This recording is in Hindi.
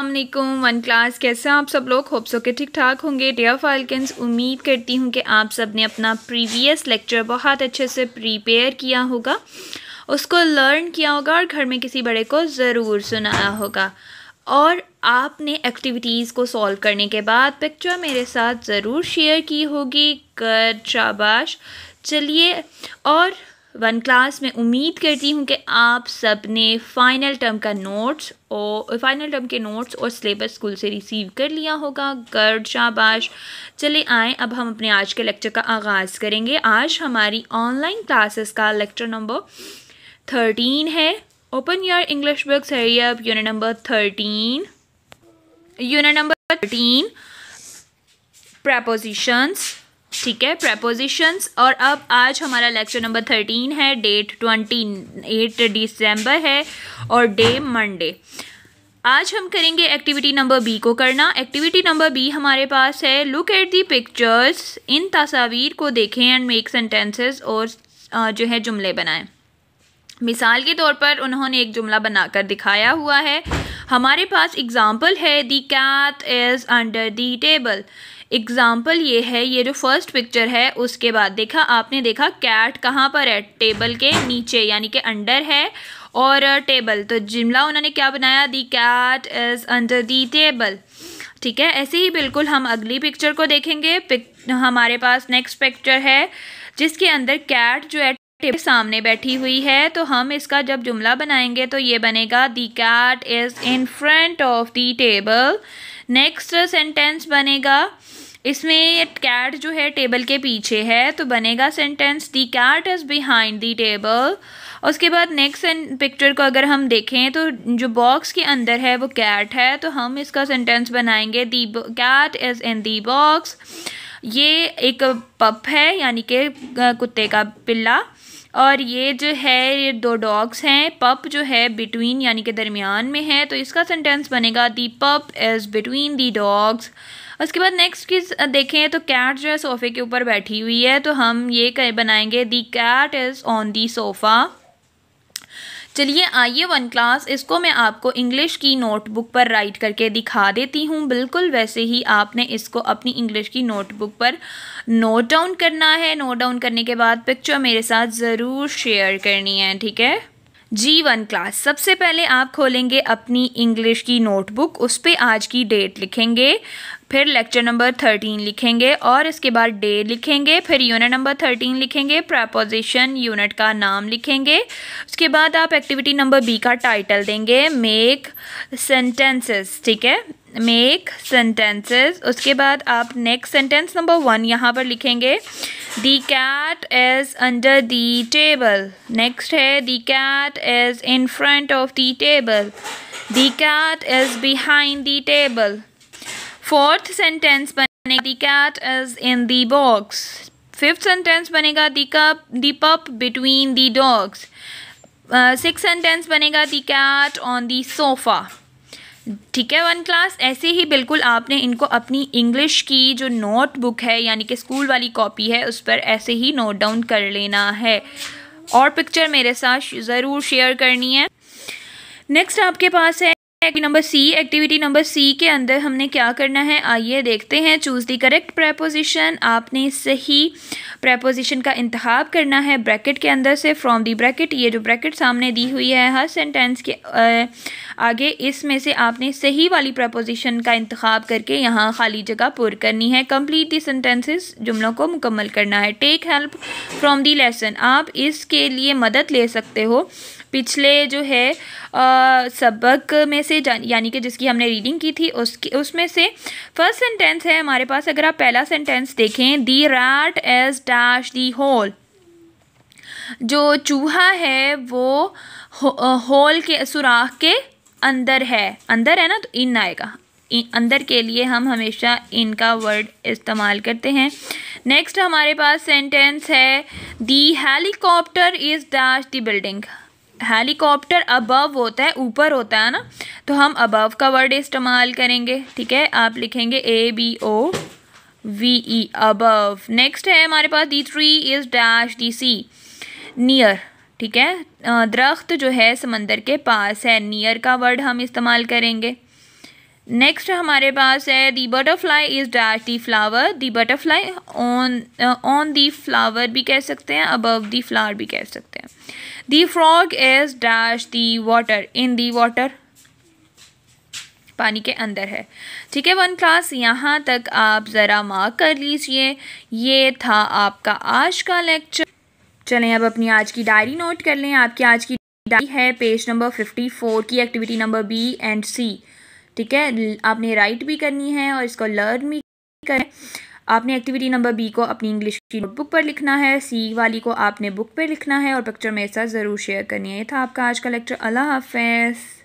अल्लाम वन क्लास कैसे आप सब लोग होप सो के ठीक ठाक होंगे डियर फाल्कन्स उम्मीद करती हूँ कि आप सब ने अपना प्रीवियस लेक्चर बहुत अच्छे से प्रिपेयर किया होगा उसको लर्न किया होगा और घर में किसी बड़े को ज़रूर सुनाया होगा और आपने एक्टिविटीज़ को सॉल्व करने के बाद पिक्चर मेरे साथ ज़रूर शेयर की होगी कर शाबाश चलिए और वन क्लास में उम्मीद करती हूँ कि आप सब ने फ़ाइनल टर्म का नोट्स और फाइनल टर्म के नोट्स और सिलेबस स्कूल से रिसीव कर लिया होगा गर्ड शाबाश चले आए अब हम अपने आज के लेक्चर का आगाज़ करेंगे आज हमारी ऑनलाइन क्लासेस का लेक्चर नंबर थर्टीन है ओपन योर इंग्लिश बुक्स अब unit number thirteen unit number thirteen prepositions ठीक है प्रपोजिशंस और अब आज हमारा लेक्चर नंबर थर्टीन है डेट ट्वेंटी एट डिसम्बर है और डे मंडे आज हम करेंगे एक्टिविटी नंबर बी को करना एक्टिविटी नंबर बी हमारे पास है लुक एट दी पिक्चर्स इन तस्वीर को देखें एंड मेक सेंटेंसेस और जो है जुमले बनाएं मिसाल के तौर पर उन्होंने एक जुमला बनाकर दिखाया हुआ है हमारे पास एग्जाम्पल है the cat is under the table example ये है ये जो फर्स्ट पिक्चर है उसके बाद देखा आपने देखा कैट कहाँ पर है टेबल के नीचे यानी कि अंडर है और टेबल तो जिमला उन्होंने क्या बनाया the cat is under the table ठीक है ऐसे ही बिल्कुल हम अगली पिक्चर को देखेंगे पिक, हमारे पास नेक्स्ट पिक्चर है जिसके अंदर कैट जो है टेबल सामने बैठी हुई है तो हम इसका जब जुमला बनाएंगे तो ये बनेगा the cat is in front of the table next sentence बनेगा इसमें कैट जो है टेबल के पीछे है तो बनेगा sentence the cat is behind the table उसके बाद नेक्स्ट पिक्चर को अगर हम देखें तो जो बॉक्स के अंदर है वो कैट है तो हम इसका सेंटेंस बनाएंगे the cat is in the box ये एक पप है यानी कि कुत्ते का पिल्ला और ये जो है ये दो डॉग्स हैं पप जो है बिटवीन यानी कि दरमियान में है तो इसका सेंटेंस बनेगा दी पप इज़ बिटवीन दी डॉग्स उसके बाद नेक्स्ट की देखें तो कैट जो है सोफ़े के ऊपर बैठी हुई है तो हम ये बनाएंगे the cat is on the sofa चलिए आइए वन क्लास इसको मैं आपको इंग्लिश की नोटबुक पर राइट करके दिखा देती हूँ बिल्कुल वैसे ही आपने इसको अपनी इंग्लिश की नोटबुक पर नोट डाउन करना है नोट डाउन करने के बाद पिक्चर मेरे साथ ज़रूर शेयर करनी है ठीक है जी वन क्लास सबसे पहले आप खोलेंगे अपनी इंग्लिश की नोटबुक उस पर आज की डेट लिखेंगे फिर लेक्चर नंबर थर्टीन लिखेंगे और इसके बाद डे लिखेंगे फिर यूनिट नंबर थर्टीन लिखेंगे प्रपोजिशन यूनिट का नाम लिखेंगे उसके बाद आप एक्टिविटी नंबर बी का टाइटल देंगे मेक सेंटेंसेस ठीक है मेक सेंटेंसेस उसके बाद आप नेक्स्ट सेंटेंस नंबर वन यहाँ पर लिखेंगे the cat is under the table next है the cat is in front of the table the cat is behind the table fourth sentence बने the cat is in the box fifth sentence बनेगा the cup the pup between the dogs six sentence बनेगा the cat on the sofa ठीक है वन क्लास ऐसे ही बिल्कुल आपने इनको अपनी इंग्लिश की जो नोट बुक है यानी कि स्कूल वाली कॉपी है उस पर ऐसे ही नोट डाउन कर लेना है और पिक्चर मेरे साथ ज़रूर शेयर करनी है नेक्स्ट आपके पास है activity number C activity number C के अंदर हमने क्या करना है आइए देखते हैं चूज़ दी करेक्ट प्रेपोजिशन आपने सही प्रेपोजिशन का इंतहाब करना है ब्रैकेट के अंदर से फ्रॉम दी ब्रैकेट ये जो ब्रैकेट सामने दी हुई है हर सेंटेंस के आगे इसमें से आपने सही वाली प्रपोजिशन का इंतखब करके यहाँ खाली जगह पुर करनी है कम्प्लीट दी सेंटेंसेस जुमलों को मुकम्मल करना है take help from the lesson आप इसके लिए मदद ले सकते हो पिछले जो है आ, सबक में से यानी कि जिसकी हमने रीडिंग की थी उसकी उसमें से फर्स्ट सेंटेंस है हमारे पास अगर आप पहला सेंटेंस देखें the rat is dash the hole जो चूहा है वो होल के सुराख के अंदर है अंदर है ना तो इन आएगा अंदर के लिए हम हमेशा इनका वर्ड इस्तेमाल करते हैं नेक्स्ट हमारे पास सेंटेंस है the helicopter is dash the building helicopter above होता है ऊपर होता है ना तो हम अबव का वर्ड इस्तेमाल करेंगे ठीक है आप लिखेंगे A B O V E above next है हमारे पास the tree is dash the sea near ठीक है दरख्त जो है समंदर के पास है नियर का वर्ड हम इस्तेमाल करेंगे नेक्स्ट हमारे पास है the butterfly is dash the flower the butterfly on on the flower भी कह सकते हैं अबव दी फ्लावर भी कह सकते हैं the frog is dash the water in the water पानी के अंदर है ठीक है वन क्लास यहाँ तक आप ज़रा मार्क कर लीजिए ये था आपका आज का लेक्चर चलें अब अपनी आज की डायरी नोट कर लें आपकी आज की डायरी है पेज नंबर फिफ्टी फोर की activity number B and C ठीक है आपने राइट भी करनी है और इसको लर्न भी करें आपने एक्टिविटी नंबर बी को अपनी इंग्लिश की नोटबुक पर लिखना है सी वाली को आपने बुक पर लिखना है और पिक्चर मेरे साथ ज़रूर शेयर करनी है ये था आपका आज का लेक्चर अल्लाह हाफ